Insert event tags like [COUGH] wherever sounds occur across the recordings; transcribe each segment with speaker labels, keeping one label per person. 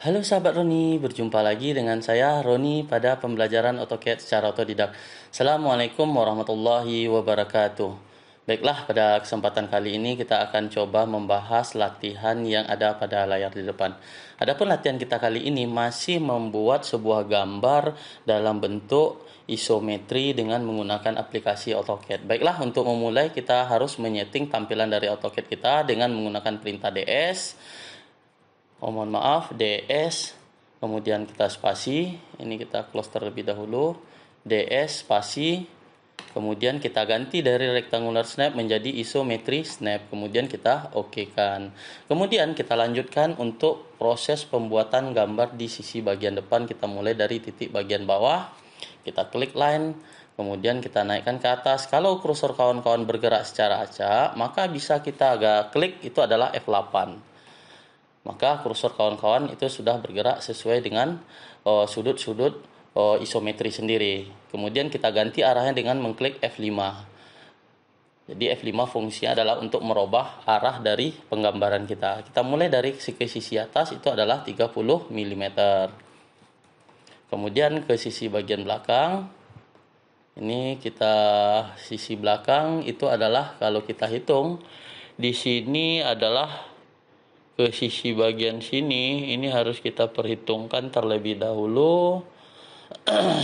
Speaker 1: Halo sahabat Roni, berjumpa lagi dengan saya Roni pada pembelajaran AutoCAD secara otodidak. Assalamualaikum warahmatullahi wabarakatuh. Baiklah, pada kesempatan kali ini kita akan coba membahas latihan yang ada pada layar di depan. Adapun latihan kita kali ini masih membuat sebuah gambar dalam bentuk isometri dengan menggunakan aplikasi AutoCAD. Baiklah, untuk memulai kita harus menyeting tampilan dari AutoCAD kita dengan menggunakan perintah DS oh mohon maaf ds kemudian kita spasi ini kita close terlebih dahulu ds spasi kemudian kita ganti dari rectangular snap menjadi isometri snap kemudian kita oke kan kemudian kita lanjutkan untuk proses pembuatan gambar di sisi bagian depan kita mulai dari titik bagian bawah kita klik line kemudian kita naikkan ke atas. Kalau kursor kawan-kawan bergerak secara acak, maka bisa kita agak klik itu adalah F8 maka kursor kawan-kawan itu sudah bergerak sesuai dengan eh, sudut-sudut uh, isometri sendiri. Kemudian kita ganti arahnya dengan mengklik F5. Jadi F5 fungsinya adalah untuk merubah arah dari penggambaran kita. Kita mulai dari ke sisi atas itu adalah 30 mm. Kemudian ke sisi bagian belakang ini kita sisi belakang itu adalah kalau kita hitung di sini adalah ke sisi bagian sini ini harus kita perhitungkan terlebih dahulu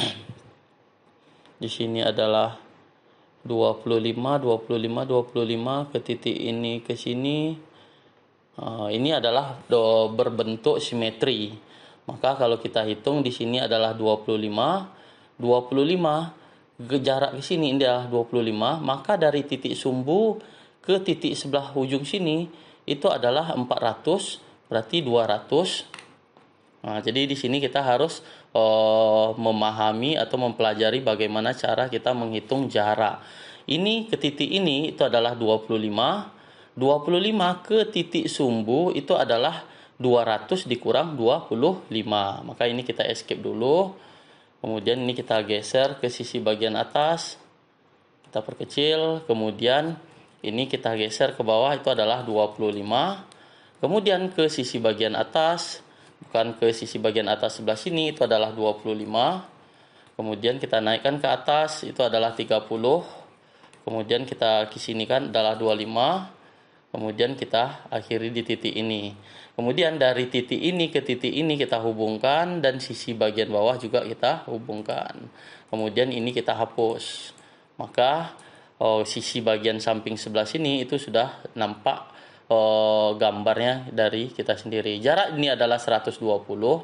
Speaker 1: [CLEARS THROAT] di sini adalah 25 25 25 ke titik ini ke sini eh, ini adalah berbentuk simetri maka kalau kita hitung di sini adalah 25 25 ke jarak ke sini ini adalah 25 maka dari titik sumbu ke titik sebelah ujung sini itu adalah 400 berarti 200 nah, jadi di sini kita harus uh, memahami atau mempelajari bagaimana cara kita menghitung jarak ini ke titik ini itu adalah 25 25 ke titik sumbu itu adalah 200 dikurang 25 maka ini kita escape dulu kemudian ini kita geser ke sisi bagian atas kita perkecil kemudian ini kita geser ke bawah itu adalah 25. Kemudian ke sisi bagian atas, bukan ke sisi bagian atas sebelah sini itu adalah 25. Kemudian kita naikkan ke atas itu adalah 30. Kemudian kita kan adalah 25. Kemudian kita akhiri di titik ini. Kemudian dari titik ini ke titik ini kita hubungkan dan sisi bagian bawah juga kita hubungkan. Kemudian ini kita hapus. Maka oh, sisi bagian samping sebelah sini itu sudah nampak oh, gambarnya dari kita sendiri. Jarak ini adalah 120,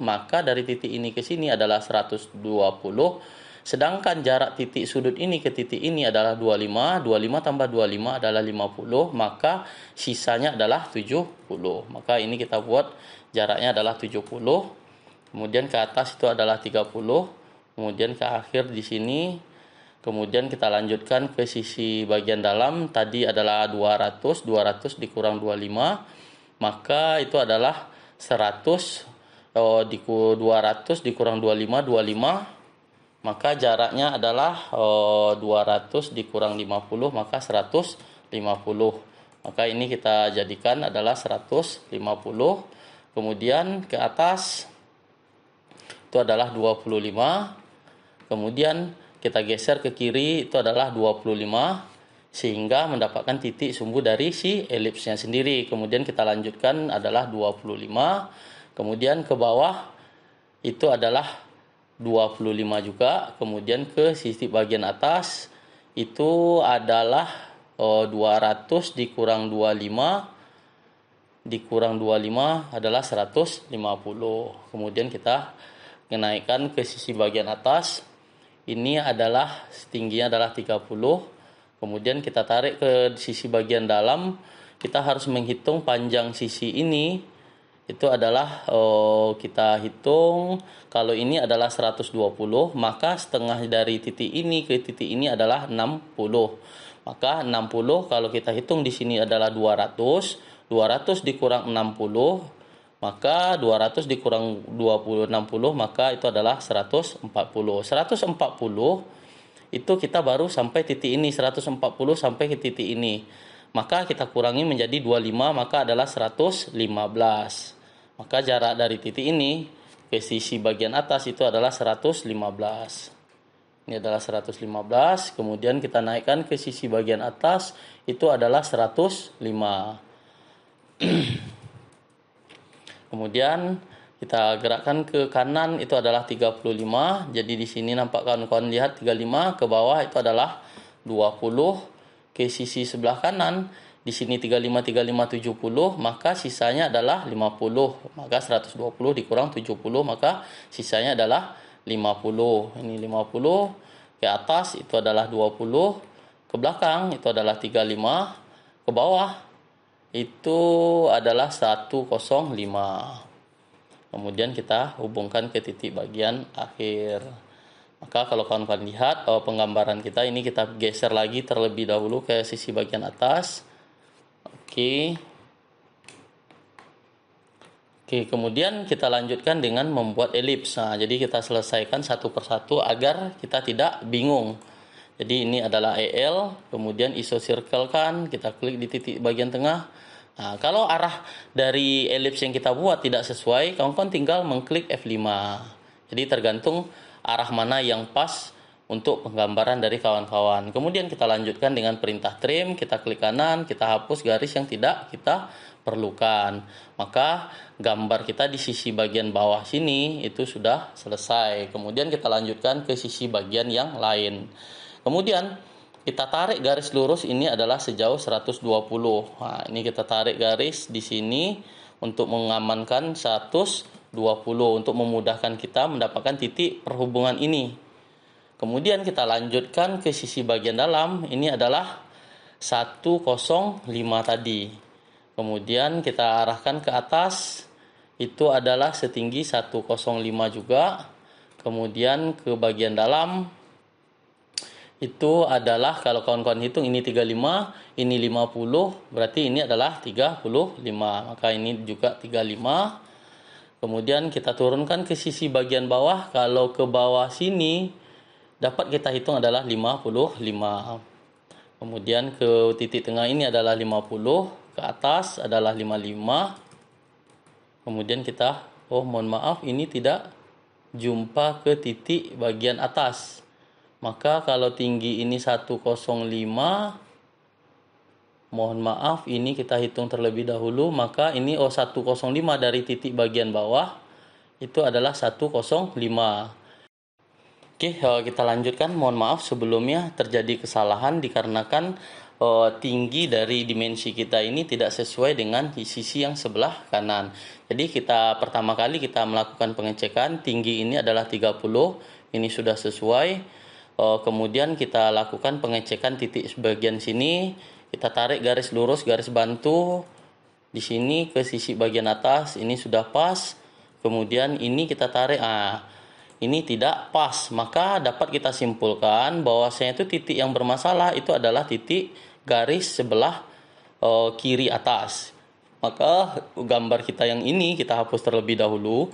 Speaker 1: maka dari titik ini ke sini adalah 120. Sedangkan jarak titik sudut ini ke titik ini adalah 25, 25 tambah 25 adalah 50, maka sisanya adalah 70. Maka ini kita buat jaraknya adalah 70. Kemudian ke atas itu adalah 30. Kemudian ke akhir di sini Kemudian kita lanjutkan ke sisi bagian dalam tadi adalah 200, 200 dikurang 25 maka itu adalah 100 oh, 200 dikurang 25 25 maka jaraknya adalah oh, 200 dikurang 50 maka 150. Maka ini kita jadikan adalah 150. Kemudian ke atas itu adalah 25. Kemudian kita geser ke kiri itu adalah 25 sehingga mendapatkan titik sumbu dari si elipsnya sendiri. Kemudian kita lanjutkan adalah 25. Kemudian ke bawah itu adalah 25 juga. Kemudian ke sisi bagian atas itu adalah 200 eh, dikurang 25 dikurang 25 adalah 150. Kemudian kita menaikkan ke sisi bagian atas ini adalah setingginya adalah 30 kemudian kita tarik ke sisi bagian dalam kita harus menghitung panjang sisi ini itu adalah oh, kita hitung kalau ini adalah 120 maka setengah dari titik ini ke titik ini adalah 60 maka 60 kalau kita hitung di sini adalah 200 200 dikurang 60 maka 200 dikurang 20 60 maka itu adalah 140. 140 itu kita baru sampai titik ini 140 sampai ke titik ini. Maka kita kurangi menjadi 25 maka adalah 115. Maka jarak dari titik ini ke sisi bagian atas itu adalah 115. Ini adalah 115, kemudian kita naikkan ke sisi bagian atas itu adalah 105. [CLEARS THROAT] Kemudian kita gerakkan ke kanan itu adalah 35. Jadi di sini nampak kawan-kawan lihat 35 ke bawah itu adalah 20 ke sisi sebelah kanan di sini 35 35 70 maka sisanya adalah 50 maka 120 dikurang 70 maka sisanya adalah 50 ini 50 ke atas itu adalah 20 ke belakang itu adalah 35 ke bawah itu adalah 105 kemudian kita hubungkan ke titik bagian akhir maka kalau kawan-kawan lihat oh, penggambaran kita ini kita geser lagi terlebih dahulu ke sisi bagian atas oke Oke, kemudian kita lanjutkan dengan membuat elips. Nah, jadi kita selesaikan satu persatu agar kita tidak bingung. Jadi ini adalah EL, kemudian iso circle kan, kita klik di titik bagian tengah. Nah, kalau arah dari elips yang kita buat tidak sesuai, kawan-kawan tinggal mengklik F5. Jadi tergantung arah mana yang pas untuk penggambaran dari kawan-kawan. Kemudian kita lanjutkan dengan perintah trim, kita klik kanan, kita hapus garis yang tidak kita perlukan. Maka gambar kita di sisi bagian bawah sini itu sudah selesai. Kemudian kita lanjutkan ke sisi bagian yang lain. Kemudian kita tarik garis lurus ini adalah sejauh 120. Nah, ini kita tarik garis di sini untuk mengamankan 120 untuk memudahkan kita mendapatkan titik perhubungan ini. Kemudian kita lanjutkan ke sisi bagian dalam, ini adalah 105 tadi. Kemudian kita arahkan ke atas, itu adalah setinggi 105 juga. Kemudian ke bagian dalam itu adalah kalau kawan-kawan hitung ini 35, ini 50, berarti ini adalah 35. Maka ini juga 35. Kemudian kita turunkan ke sisi bagian bawah. Kalau ke bawah sini dapat kita hitung adalah 55. Kemudian ke titik tengah ini adalah 50, ke atas adalah 55. Kemudian kita oh mohon maaf ini tidak jumpa ke titik bagian atas maka kalau tinggi ini 105, mohon maaf ini kita hitung terlebih dahulu, maka ini oh 105 dari titik bagian bawah itu adalah 105. Oke, eh, kita lanjutkan. Mohon maaf sebelumnya terjadi kesalahan dikarenakan eh, tinggi dari dimensi kita ini tidak sesuai dengan sisi yang sebelah kanan. Jadi kita pertama kali kita melakukan pengecekan tinggi ini adalah 30, ini sudah sesuai. Eh, kemudian kita lakukan pengecekan titik sebagian sini kita tarik garis lurus garis bantu di sini ke sisi bagian atas ini sudah pas kemudian ini kita tarik ah ini tidak pas maka dapat kita simpulkan bahwa saya itu titik yang bermasalah itu adalah titik garis sebelah uh, kiri atas maka gambar kita yang ini kita hapus terlebih dahulu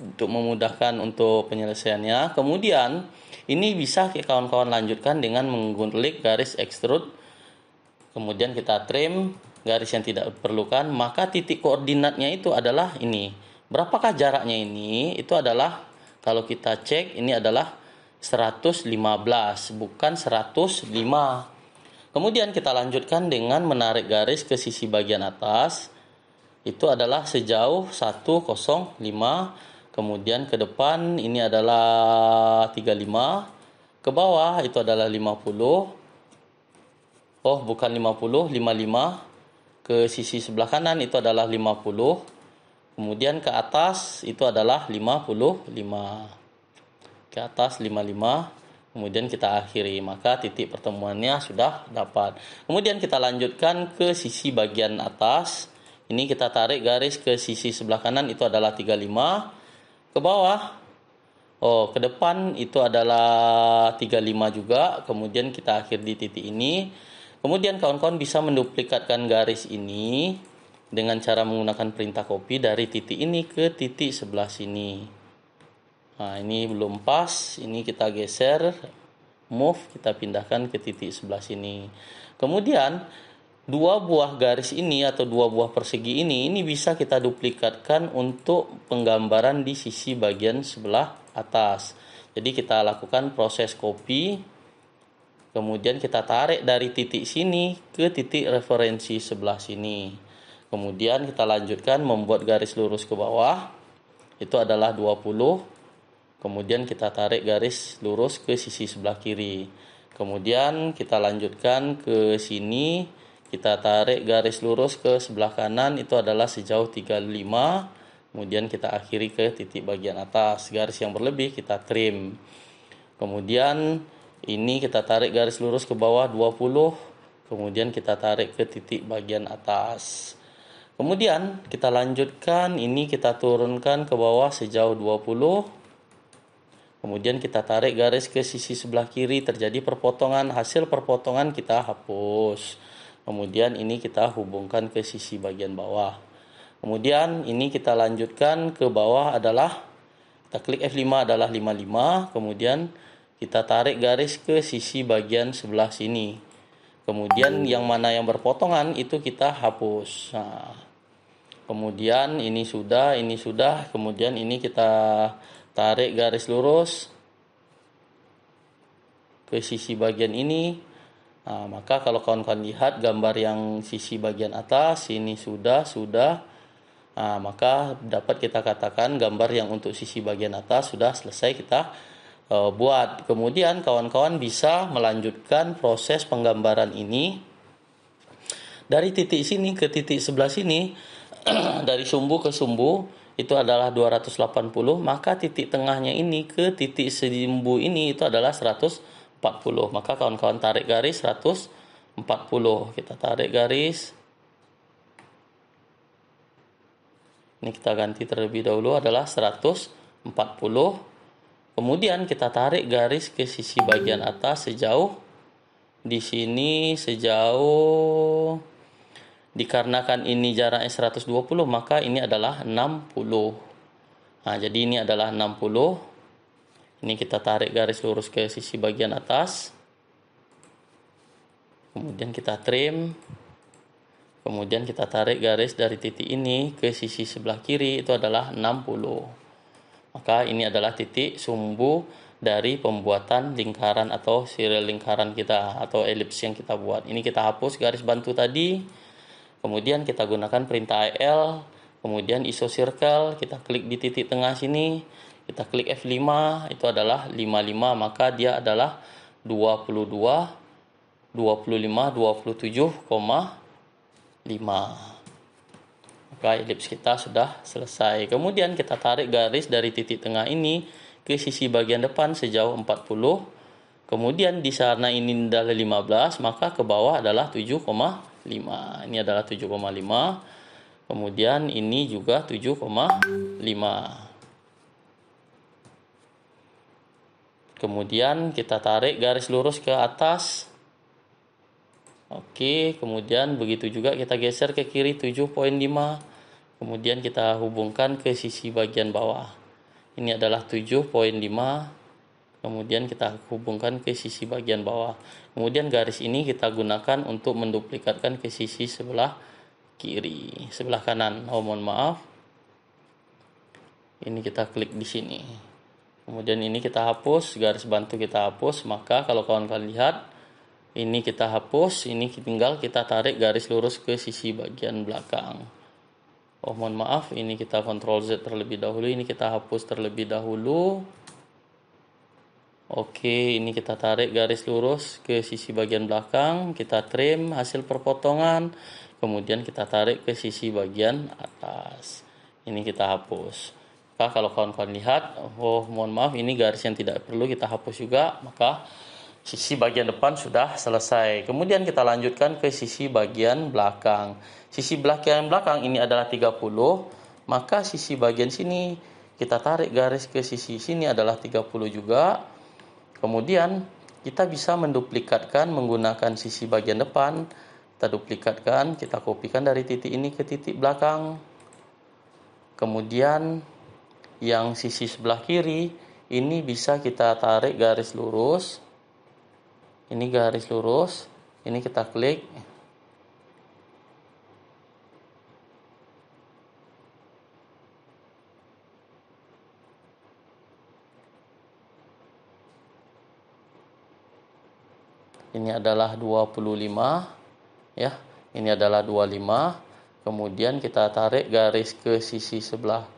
Speaker 1: untuk memudahkan untuk penyelesaiannya. Kemudian ini bisa kawan-kawan lanjutkan dengan menggulik garis extrude. Kemudian kita trim garis yang tidak diperlukan, maka titik koordinatnya itu adalah ini. Berapakah jaraknya ini? Itu adalah kalau kita cek ini adalah 115 bukan 105. Kemudian kita lanjutkan dengan menarik garis ke sisi bagian atas. Itu adalah sejauh 105 Kemudian ke depan ini adalah 35. Ke bawah itu adalah 50. Oh, bukan 50, 55. Ke sisi sebelah kanan itu adalah 50. Kemudian ke atas itu adalah 55. Ke atas 55 kemudian kita akhiri maka titik pertemuannya sudah dapat kemudian kita lanjutkan ke sisi bagian atas ini kita tarik garis ke sisi sebelah kanan itu adalah 35 ke bawah. Oh, ke depan itu adalah 35 juga. Kemudian kita akhir di titik ini. Kemudian kawan-kawan bisa menduplikatkan garis ini dengan cara menggunakan perintah copy dari titik ini ke titik sebelah sini. Nah, ini belum pas. Ini kita geser move, kita pindahkan ke titik sebelah sini. Kemudian dua buah garis ini atau dua buah persegi ini ini bisa kita duplikatkan untuk penggambaran di sisi bagian sebelah atas. Jadi kita lakukan proses copy kemudian kita tarik dari titik sini ke titik referensi sebelah sini. Kemudian kita lanjutkan membuat garis lurus ke bawah. Itu adalah 20. Kemudian kita tarik garis lurus ke sisi sebelah kiri. Kemudian kita lanjutkan ke sini kita tarik garis lurus ke sebelah kanan itu adalah sejauh 35 kemudian kita akhiri ke titik bagian atas garis yang berlebih kita trim kemudian ini kita tarik garis lurus ke bawah 20 kemudian kita tarik ke titik bagian atas kemudian kita lanjutkan ini kita turunkan ke bawah sejauh 20 kemudian kita tarik garis ke sisi sebelah kiri terjadi perpotongan hasil perpotongan kita hapus Kemudian ini kita hubungkan ke sisi bagian bawah. Kemudian ini kita lanjutkan ke bawah adalah kita klik F5 adalah 55, kemudian kita tarik garis ke sisi bagian sebelah sini. Kemudian yang mana yang berpotongan itu kita hapus. Nah, kemudian ini sudah, ini sudah, kemudian ini kita tarik garis lurus ke sisi bagian ini Nah, maka kalau kawan-kawan lihat gambar yang sisi bagian atas sini sudah sudah nah, maka dapat kita katakan gambar yang untuk sisi bagian atas sudah selesai kita e, buat. Kemudian kawan-kawan bisa melanjutkan proses penggambaran ini dari titik sini ke titik sebelah sini [CLEARS THROAT] dari sumbu ke sumbu itu adalah 280 maka titik tengahnya ini ke titik sumbu ini itu adalah 100 40 maka kawan-kawan tarik garis 140 kita tarik garis ini kita ganti terlebih dahulu adalah 140 kemudian kita tarik garis ke sisi bagian atas sejauh di sini sejauh dikarenakan ini jaraknya 120 maka ini adalah 60 nah jadi ini adalah 60 ini kita tarik garis lurus ke sisi bagian atas kemudian kita trim kemudian kita tarik garis dari titik ini ke sisi sebelah kiri itu adalah 60 maka ini adalah titik sumbu dari pembuatan lingkaran atau serial lingkaran kita atau elips yang kita buat ini kita hapus garis bantu tadi kemudian kita gunakan perintah IL kemudian iso circle kita klik di titik tengah sini kita klik F5 itu adalah 55 maka dia adalah 22 25 27,5 maka elips kita sudah selesai kemudian kita tarik garis dari titik tengah ini ke sisi bagian depan sejauh 40 kemudian di sana ini adalah 15 maka ke bawah adalah 7,5 ini adalah 7,5 kemudian ini juga 7,5 Kemudian kita tarik garis lurus ke atas. Oke, kemudian begitu juga kita geser ke kiri 7.5. Kemudian kita hubungkan ke sisi bagian bawah. Ini adalah 7.5. Kemudian kita hubungkan ke sisi bagian bawah. Kemudian garis ini kita gunakan untuk menduplikatkan ke sisi sebelah kiri, sebelah kanan. Oh, mohon maaf. Ini kita klik di sini kemudian ini kita hapus garis bantu kita hapus maka kalau kawan-kawan lihat ini kita hapus ini tinggal kita tarik garis lurus ke sisi bagian belakang oh mohon maaf ini kita kontrol Z terlebih dahulu ini kita hapus terlebih dahulu Oke, ini kita tarik garis lurus ke sisi bagian belakang, kita trim hasil perpotongan, kemudian kita tarik ke sisi bagian atas. Ini kita hapus maka kalau kawan-kawan lihat oh mohon maaf ini garis yang tidak perlu kita hapus juga maka sisi bagian depan sudah selesai kemudian kita lanjutkan ke sisi bagian belakang sisi bagian belakang ini adalah 30 maka sisi bagian sini kita tarik garis ke sisi sini adalah 30 juga kemudian kita bisa menduplikatkan menggunakan sisi bagian depan kita duplikatkan, kita kopikan dari titik ini ke titik belakang. Kemudian yang sisi sebelah kiri ini bisa kita tarik garis lurus ini garis lurus ini kita klik ini adalah 25 ya ini adalah 25 kemudian kita tarik garis ke sisi sebelah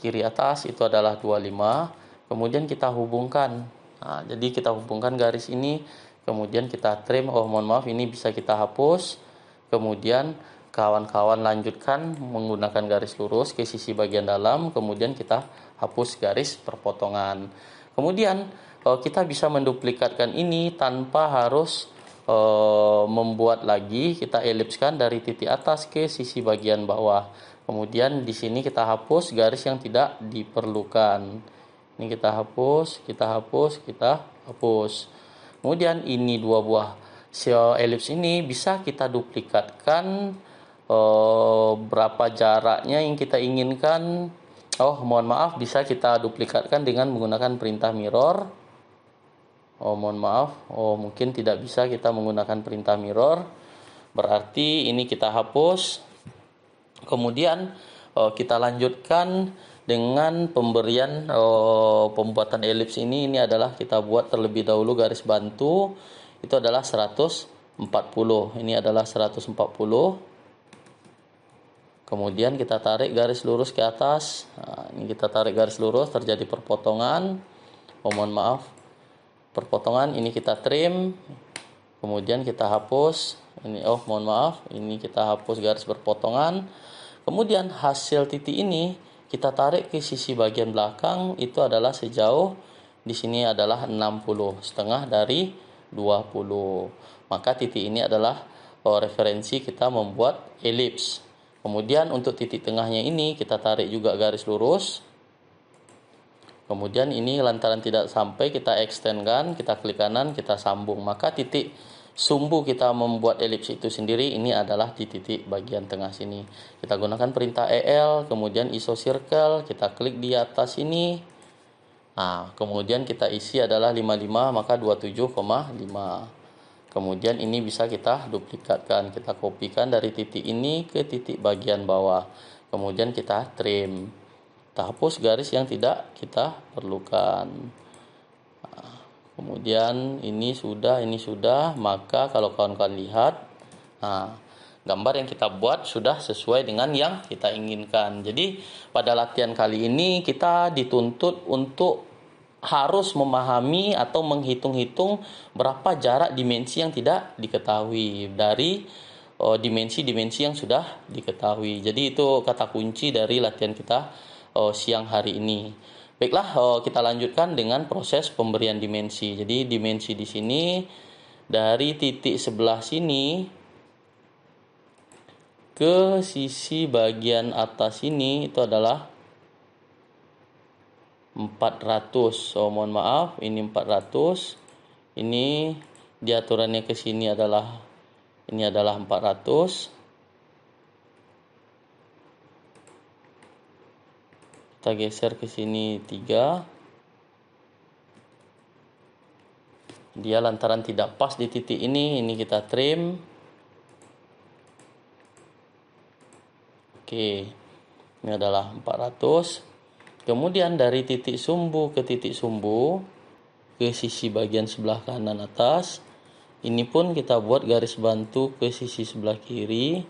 Speaker 1: kiri atas itu adalah 25 kemudian kita hubungkan nah, jadi kita hubungkan garis ini kemudian kita trim oh mohon maaf ini bisa kita hapus kemudian kawan-kawan lanjutkan menggunakan garis lurus ke sisi bagian dalam kemudian kita hapus garis perpotongan kemudian eh, kita bisa menduplikatkan ini tanpa harus eh, membuat lagi kita elipskan dari titik atas ke sisi bagian bawah Kemudian di sini kita hapus garis yang tidak diperlukan. Ini kita hapus, kita hapus, kita hapus. Kemudian ini dua buah sio elips ini bisa kita duplikatkan eh, berapa jaraknya yang kita inginkan. Oh, mohon maaf, bisa kita duplikatkan dengan menggunakan perintah mirror. Oh, mohon maaf. Oh, mungkin tidak bisa kita menggunakan perintah mirror. Berarti ini kita hapus Kemudian uh, kita lanjutkan dengan pemberian uh, pembuatan elips ini ini adalah kita buat terlebih dahulu garis bantu itu adalah 140. Ini adalah 140. Kemudian kita tarik garis lurus ke atas. Nah, ini kita tarik garis lurus terjadi perpotongan. Oh, mohon maaf. Perpotongan ini kita trim. Kemudian kita hapus ini oh mohon maaf ini kita hapus garis berpotongan kemudian hasil titik ini kita tarik ke sisi bagian belakang itu adalah sejauh di sini adalah 60 setengah dari 20 maka titik ini adalah oh, referensi kita membuat elips kemudian untuk titik tengahnya ini kita tarik juga garis lurus kemudian ini lantaran tidak sampai kita extend kan kita klik kanan kita sambung maka titik sumbu kita membuat elips itu sendiri ini adalah di titik bagian tengah sini kita gunakan perintah EL kemudian iso circle kita klik di atas ini nah kemudian kita isi adalah 55 maka 27,5 kemudian ini bisa kita duplikatkan kita kopikan dari titik ini ke titik bagian bawah kemudian kita trim kita hapus garis yang tidak kita perlukan kemudian ini sudah ini sudah maka kalau kawan-kawan lihat nah, gambar yang kita buat sudah sesuai dengan yang kita inginkan jadi pada latihan kali ini kita dituntut untuk harus memahami atau menghitung-hitung berapa jarak dimensi yang tidak diketahui dari oh, dimensi-dimensi yang sudah diketahui. Jadi itu kata kunci dari latihan kita oh, siang hari ini. Baiklah, eh, kita lanjutkan dengan proses pemberian dimensi. Jadi dimensi di sini dari titik sebelah sini ke sisi bagian atas ini itu adalah 400. So mohon maaf, ini 400. Ini diaturannya ke sini adalah ini adalah 400. kita geser ke sini tiga dia lantaran tidak pas di titik ini ini kita trim oke ini adalah 400 kemudian dari titik sumbu ke titik sumbu ke sisi bagian sebelah kanan atas ini pun kita buat garis bantu ke sisi sebelah kiri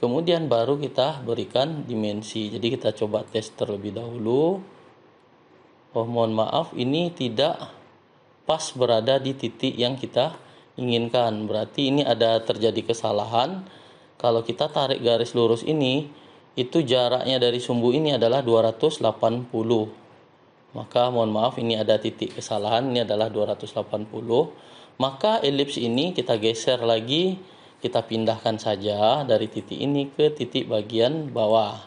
Speaker 1: kemudian baru kita berikan dimensi jadi kita coba tes terlebih dahulu oh mohon maaf ini tidak pas berada di titik yang kita inginkan berarti ini ada terjadi kesalahan kalau kita tarik garis lurus ini itu jaraknya dari sumbu ini adalah 280 maka mohon maaf ini ada titik kesalahan ini adalah 280 maka elips ini kita geser lagi kita pindahkan saja dari titik ini ke titik bagian bawah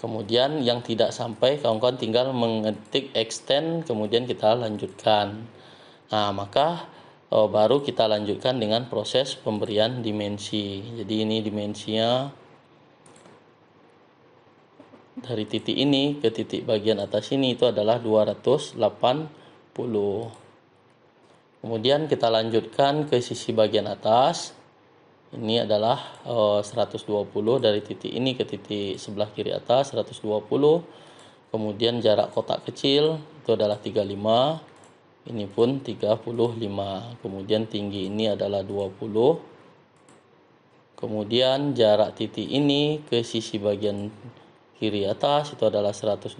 Speaker 1: kemudian yang tidak sampai kawan-kawan tinggal mengetik extend kemudian kita lanjutkan nah maka oh, baru kita lanjutkan dengan proses pemberian dimensi jadi ini dimensinya dari titik ini ke titik bagian atas ini itu adalah 280 kemudian kita lanjutkan ke sisi bagian atas ini adalah e, eh, 120 dari titik ini ke titik sebelah kiri atas 120 kemudian jarak kotak kecil itu adalah 35 ini pun 35 kemudian tinggi ini adalah 20 kemudian jarak titik ini ke sisi bagian kiri atas itu adalah 120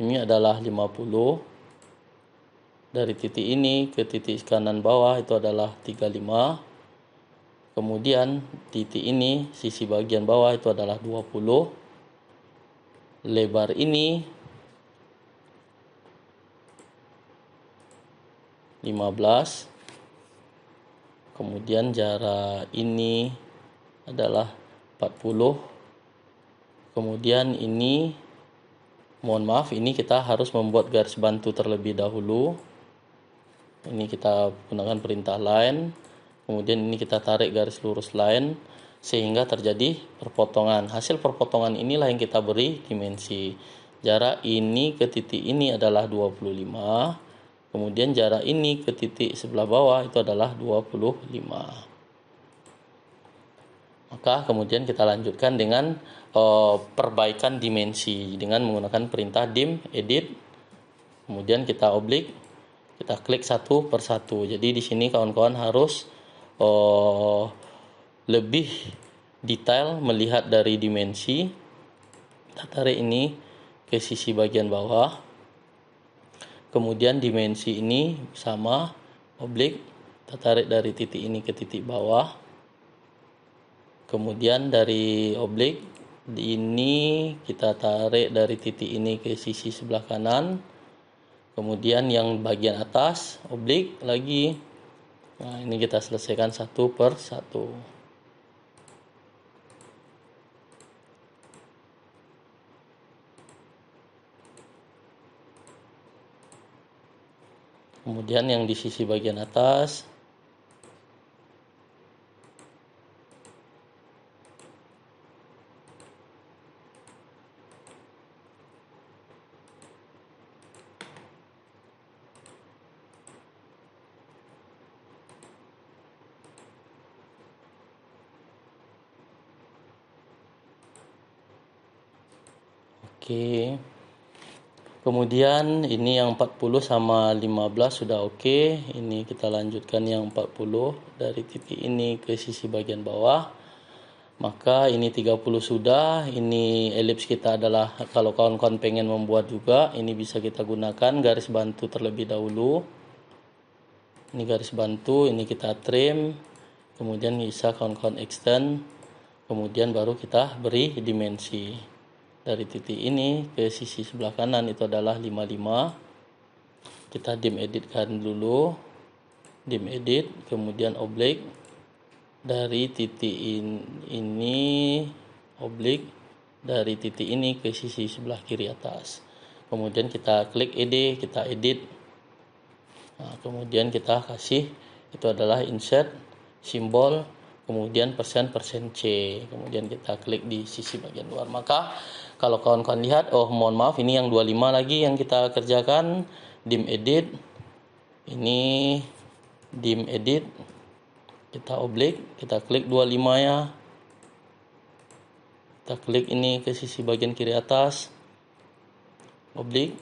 Speaker 1: ini adalah 50 dari titik ini ke titik kanan bawah itu adalah 35 kemudian titik ini sisi bagian bawah itu adalah 20 lebar ini 15 kemudian jarak ini adalah 40 kemudian ini mohon maaf ini kita harus membuat garis bantu terlebih dahulu ini kita gunakan perintah line kemudian ini kita tarik garis lurus lain sehingga terjadi perpotongan hasil perpotongan inilah yang kita beri dimensi jarak ini ke titik ini adalah 25 kemudian jarak ini ke titik sebelah bawah itu adalah 25 maka kemudian kita lanjutkan dengan e, perbaikan dimensi dengan menggunakan perintah dim edit kemudian kita oblik kita klik satu persatu jadi di sini kawan-kawan harus oh, lebih detail melihat dari dimensi kita tarik ini ke sisi bagian bawah kemudian dimensi ini sama oblik kita tarik dari titik ini ke titik bawah kemudian dari oblik ini kita tarik dari titik ini ke sisi sebelah kanan kemudian yang bagian atas oblik lagi Nah, ini kita selesaikan satu per satu. Kemudian yang di sisi bagian atas Oke. Kemudian ini yang 40 sama 15 sudah oke. Ini kita lanjutkan yang 40 dari titik ini ke sisi bagian bawah. Maka ini 30 sudah, ini elips kita adalah kalau kawan-kawan pengen membuat juga, ini bisa kita gunakan garis bantu terlebih dahulu. Ini garis bantu, ini kita trim, kemudian bisa kawan-kawan extend, kemudian baru kita beri dimensi dari titik ini ke sisi sebelah kanan itu adalah 55 kita dim editkan dulu dim edit kemudian oblik. dari titik in, ini oblik. dari titik ini ke sisi sebelah kiri atas kemudian kita klik edit, kita edit nah, kemudian kita kasih itu adalah insert simbol kemudian persen persen c kemudian kita klik di sisi bagian luar maka kalau kawan-kawan lihat, oh mohon maaf ini yang 25 lagi yang kita kerjakan dim edit. Ini dim edit. Kita oblik, kita klik 25 ya. Kita klik ini ke sisi bagian kiri atas. Oblik.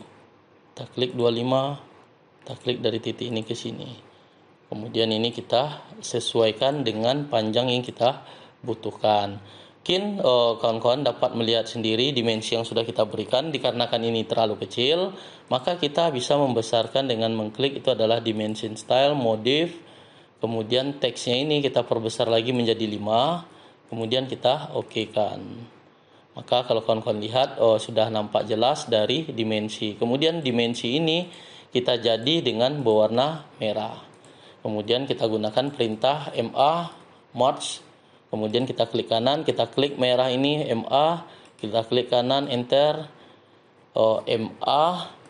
Speaker 1: Kita klik 25. Kita klik dari titik ini ke sini. Kemudian ini kita sesuaikan dengan panjang yang kita butuhkan mungkin eh, kawan-kawan uh, dapat melihat sendiri dimensi yang sudah kita berikan dikarenakan ini terlalu kecil maka kita bisa membesarkan dengan mengklik itu adalah dimension style modif kemudian teksnya ini kita perbesar lagi menjadi 5 kemudian kita oke okay kan maka kalau kawan-kawan lihat oh, sudah nampak jelas dari dimensi kemudian dimensi ini kita jadi dengan berwarna merah kemudian kita gunakan perintah ma merge kemudian kita klik kanan kita klik merah ini MA kita klik kanan enter oh, MA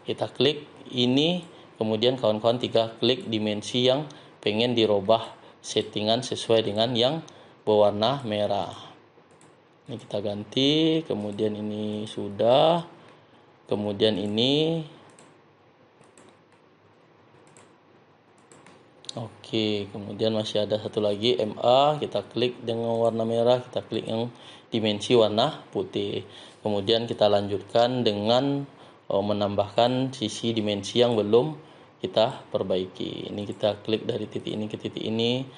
Speaker 1: kita klik ini kemudian kawan-kawan tiga klik dimensi yang pengen dirubah settingan sesuai dengan yang berwarna merah ini kita ganti kemudian ini sudah kemudian ini Oke, kemudian masih ada satu lagi MA, kita klik dengan warna merah, kita klik yang dimensi warna putih. Kemudian kita lanjutkan dengan oh, menambahkan sisi dimensi yang belum kita perbaiki. Ini kita klik dari titik ini ke titik ini,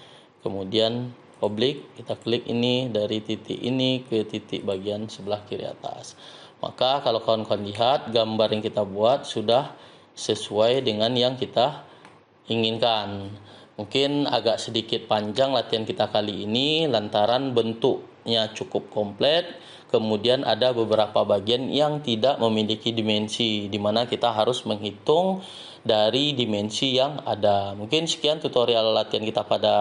Speaker 1: kemudian oblik, kita klik ini dari titik ini ke titik bagian sebelah kiri atas. Maka kalau kawan-kawan lihat gambar yang kita buat sudah sesuai dengan yang kita inginkan. Mungkin agak sedikit panjang latihan kita kali ini lantaran bentuknya cukup kompleks, kemudian ada beberapa bagian yang tidak memiliki dimensi di mana kita harus menghitung dari dimensi yang ada. Mungkin sekian tutorial latihan kita pada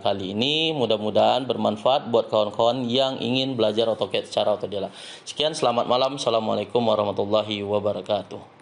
Speaker 1: kali ini. Mudah-mudahan bermanfaat buat kawan-kawan yang ingin belajar AutoCAD secara otodidak. Sekian, selamat malam. Assalamualaikum warahmatullahi wabarakatuh.